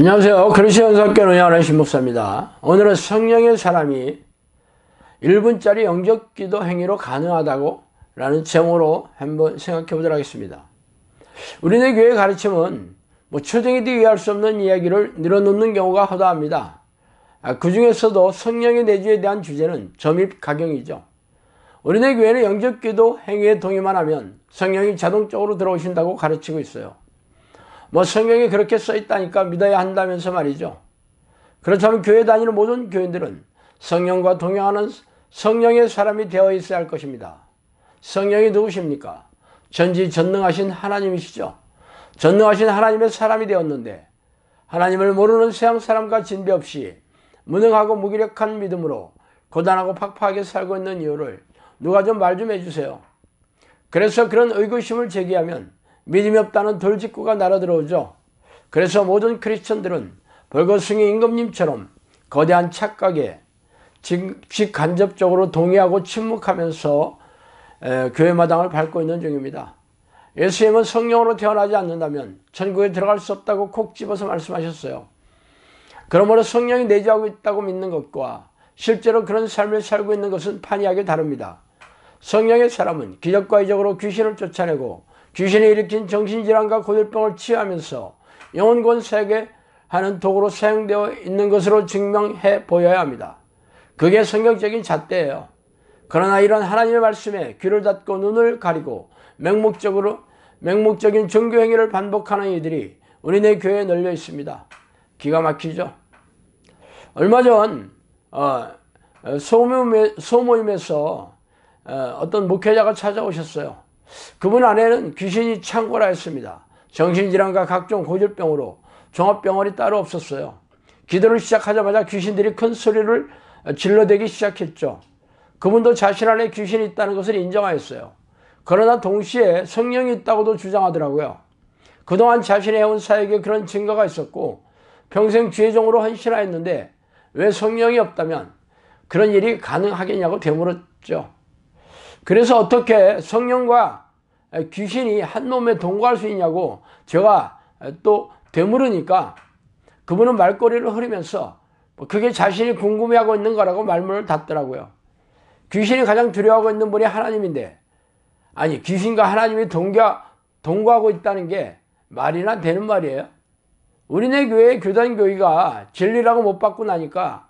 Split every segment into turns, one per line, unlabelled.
안녕하세요. 크리스도인 석교는 야나신 목사입니다. 오늘은 성령의 사람이 1분짜리 영적 기도 행위로 가능하다고 라는 제목으로 한번 생각해 보도록 하겠습니다. 우리네 교회 가르침은 뭐 초정이 되게 할수 없는 이야기를 늘어놓는 경우가 허다합니다. 아, 그 중에서도 성령의 내주에 대한 주제는 점입가경이죠. 우리네 교회는 영적 기도 행위에 동의만 하면 성령이 자동적으로 들어오신다고 가르치고 있어요. 뭐성경이 그렇게 써 있다니까 믿어야 한다면서 말이죠. 그렇다면 교회 다니는 모든 교인들은 성령과 동행하는 성령의 사람이 되어 있어야 할 것입니다. 성령이 누구십니까? 전지 전능하신 하나님이시죠. 전능하신 하나님의 사람이 되었는데 하나님을 모르는 세상 사람과 진배 없이 무능하고 무기력한 믿음으로 고단하고 팍팍하게 살고 있는 이유를 누가 좀 말좀 좀 해주세요. 그래서 그런 의구심을 제기하면 믿음이 없다는 돌직구가 날아들어오죠. 그래서 모든 크리스천들은 벌거숭이 임금님처럼 거대한 착각에 직간접적으로 동의하고 침묵하면서 교회 마당을 밟고 있는 중입니다. 예수님은 성령으로 태어나지 않는다면 천국에 들어갈 수 없다고 콕 집어서 말씀하셨어요. 그러므로 성령이 내재하고 있다고 믿는 것과 실제로 그런 삶을 살고 있는 것은 판이하게 다릅니다. 성령의 사람은 기적과 이적으로 귀신을 쫓아내고 귀신이 일으킨 정신질환과 고질병을 치유하면서 영혼권 세계 하는 도구로 사용되어 있는 것으로 증명해 보여야 합니다. 그게 성경적인 잣대예요. 그러나 이런 하나님의 말씀에 귀를 닫고 눈을 가리고 맹목적으로 맹목적인 종교 행위를 반복하는 이들이 우리네 교회에 널려 있습니다. 기가 막히죠. 얼마 전 어, 어, 소모임에, 서 어, 어떤 목회자가 찾아오셨어요. 그분 안에는 귀신이 창궐하 했습니다. 정신질환과 각종 고질병으로 종합병원이 따로 없었어요. 기도를 시작하자마자 귀신들이 큰 소리를 질러대기 시작했죠. 그분도 자신 안에 귀신이 있다는 것을 인정하였어요. 그러나 동시에 성령이 있다고도 주장하더라고요. 그동안 자신의 해온 사역에 그런 증거가 있었고 평생 죄종으로 헌신하였는데 왜 성령이 없다면 그런 일이 가능하겠냐고 되물었죠. 그래서 어떻게 성령과 귀신이 한놈에 동거할 수 있냐고 제가 또 되물으니까 그분은 말꼬리를 흐리면서 뭐 그게 자신이 궁금해하고 있는 거라고 말문을 닫더라고요. 귀신이 가장 두려워하고 있는 분이 하나님인데 아니 귀신과 하나님이 동거, 동거하고 있다는 게 말이나 되는 말이에요. 우리네 교회 의교단교의가 진리라고 못 받고 나니까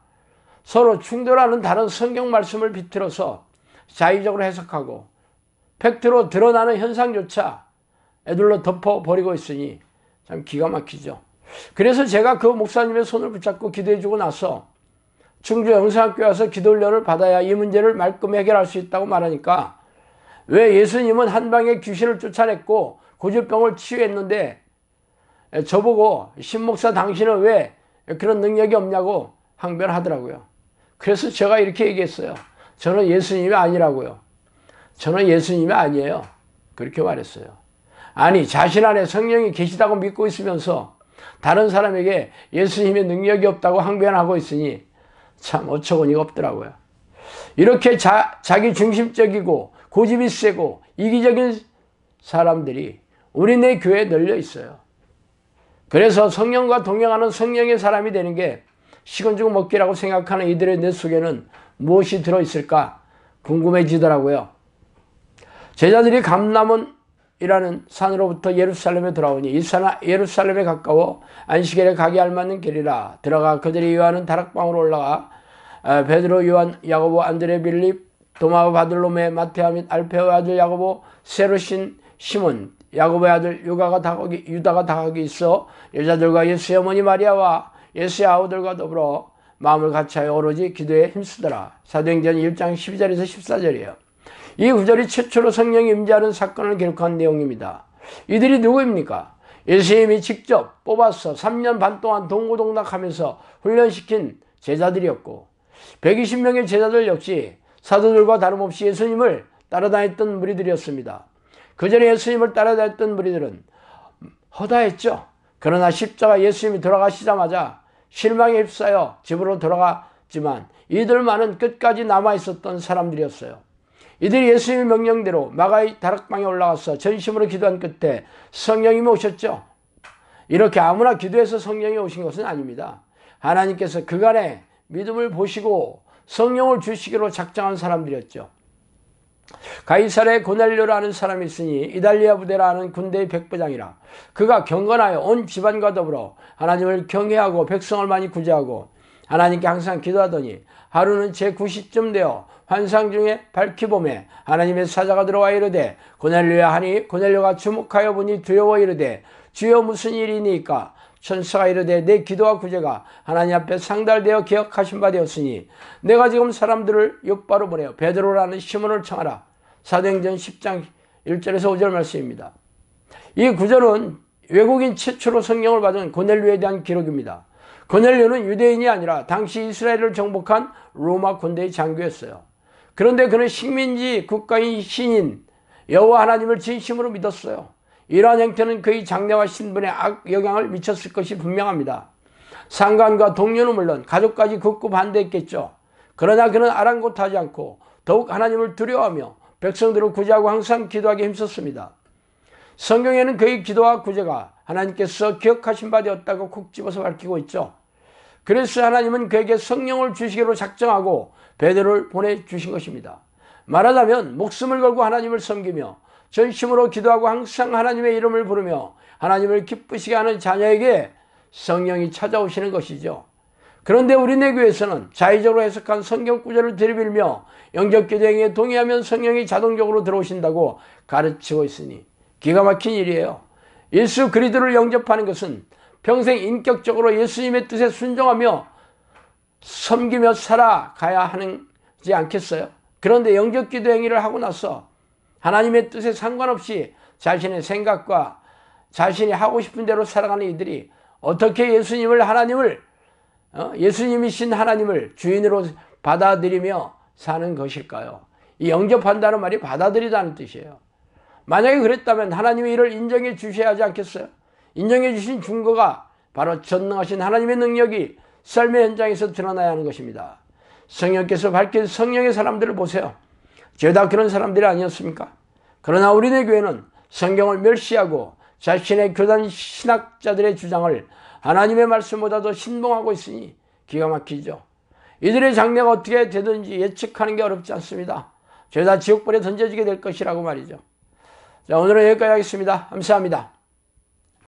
서로 충돌하는 다른 성경 말씀을 비틀어서 자의적으로 해석하고 팩트로 드러나는 현상조차 애들로 덮어버리고 있으니 참 기가 막히죠. 그래서 제가 그 목사님의 손을 붙잡고 기도해주고 나서 충주 영상학교 와서 기도훈련을 받아야 이 문제를 말끔 해결할 수 있다고 말하니까 왜 예수님은 한방에 귀신을 쫓아냈고 고질병을 치유했는데 저보고 신목사 당신은 왜 그런 능력이 없냐고 항변하더라고요. 그래서 제가 이렇게 얘기했어요. 저는 예수님이 아니라고요. 저는 예수님이 아니에요. 그렇게 말했어요. 아니, 자신 안에 성령이 계시다고 믿고 있으면서 다른 사람에게 예수님의 능력이 없다고 항변하고 있으니 참 어처구니가 없더라고요. 이렇게 자, 자기 중심적이고 고집이 세고 이기적인 사람들이 우리네 교회에 널려 있어요. 그래서 성령과 동행하는 성령의 사람이 되는 게 식은 죽 먹기라고 생각하는 이들의 뇌 속에는 무엇이 들어있을까 궁금해지더라고요. 제자들이 감나몬이라는 산으로부터 예루살렘에 돌아오니 이 산아 예루살렘에 가까워 안식일에 가게 알맞는 길이라 들어가 그들이 요한은 다락방으로 올라가 아, 베드로 요한 야고보 안드레 빌립 도마와 바들로메 마테아 및 알페오의 아들 야고보 세르신 시몬 야고보의 아들 유다가 다가기, 유다가 다가기 있어 여자들과 예수의 어머니 마리아와 예수의 아우들과 더불어 마음을 같이하여 오로지 기도에 힘쓰더라. 사도행전 1장 12절에서 14절이에요. 이 구절이 최초로 성령이 임재하는 사건을 기록한 내용입니다. 이들이 누구입니까? 예수님이 직접 뽑아서 3년 반 동안 동고동락하면서 훈련시킨 제자들이었고 120명의 제자들 역시 사도들과 다름없이 예수님을 따라다녔던 무리들이었습니다. 그 전에 예수님을 따라다녔던 무리들은 허다했죠. 그러나 십자가 예수님이 돌아가시자마자 실망에 휩싸여 집으로 돌아갔지만 이들만은 끝까지 남아 있었던 사람들이었어요. 이들이 예수님의 명령대로 마가의 다락방에 올라가서 전심으로 기도한 끝에 성령이 오셨죠. 이렇게 아무나 기도해서 성령이 오신 것은 아닙니다. 하나님께서 그간에 믿음을 보시고 성령을 주시기로 작정한 사람들이었죠. 가이사의 고넬료라는 사람이 있으니 이달리아 부대라는 군대의 백부장이라 그가 경건하여 온 집안과 더불어 하나님을 경외하고 백성을 많이 구제하고 하나님께 항상 기도하더니 하루는 제 90쯤 되어 환상 중에 밝히 봄에 하나님의 사자가 들어와 이르되 고넬료야 하니 고넬료가 주목하여 보니 두려워 이르되 주여 무슨 일이니까 천사가 이르되 내 기도와 구제가 하나님 앞에 상달되어 기억하신 바 되었으니 내가 지금 사람들을 육바로 보내어 베드로라는 시문을 청하라. 사도행전 10장 1절에서 5절 말씀입니다. 이 구절은 외국인 최초로 성경을 받은 고넬료에 대한 기록입니다. 고넬료는 유대인이 아니라 당시 이스라엘을 정복한 로마 군대의 장교였어요. 그런데 그는 식민지 국가인 신인 여호와 하나님을 진심으로 믿었어요. 이러한 행태는 그의 장래와 신분에 악 영향을 미쳤을 것이 분명합니다. 상관과 동료는 물론 가족까지 극구 반대했겠죠. 그러나 그는 아랑곳하지 않고 더욱 하나님을 두려워하며 백성들을 구제하고 항상 기도하기 힘썼습니다. 성경에는 그의 기도와 구제가 하나님께서 기억하신 바 되었다고 콕 집어서 밝히고 있죠. 그래서 하나님은 그에게 성령을 주시기로 작정하고 베드로를 보내주신 것입니다. 말하자면 목숨을 걸고 하나님을 섬기며 전심으로 기도하고 항상 하나님의 이름을 부르며 하나님을 기쁘시게 하는 자녀에게 성령이 찾아오시는 것이죠. 그런데 우리네 교에서는 자의적으로 해석한 성경 구절을 들이밀며 영적 교제에 동의하면 성령이 자동적으로 들어오신다고 가르치고 있으니 기가 막힌 일이에요. 예수 그리스도를 영접하는 것은 평생 인격적으로 예수님의 뜻에 순종하며 섬기며 살아가야 하는지 않겠어요? 그런데 영적 기도 행위를 하고 나서 하나님의 뜻에 상관없이 자신의 생각과 자신이 하고 싶은 대로 살아가는 이들이 어떻게 예수님을 하나님을 어, 예수님이신 하나님을 주인으로 받아들이며 사는 것일까요? 이 영접한다는 말이 받아들이다는 뜻이에요. 만약에 그랬다면 하나님의 일을 인정해 주셔야 하지 않겠어요? 인정해 주신 증거가 바로 전능하신 하나님의 능력이 삶의 현장에서 드러나야 하는 것입니다. 성령께서 밝힌 성령의 사람들을 보세요. 죄다 그런 사람들이 아니었습니까? 그러나 우리네 교회는 성경을 멸시하고 자신의 교단 신학자들의 주장을 하나님의 말씀보다도 신봉하고 있으니 기가 막히죠. 이들의 장래가 어떻게 되든지 예측하는 게 어렵지 않습니다. 죄다 지옥벌에 던져지게 될 것이라고 말이죠. 자, 오늘은 여기까지 하겠습니다. 감사합니다.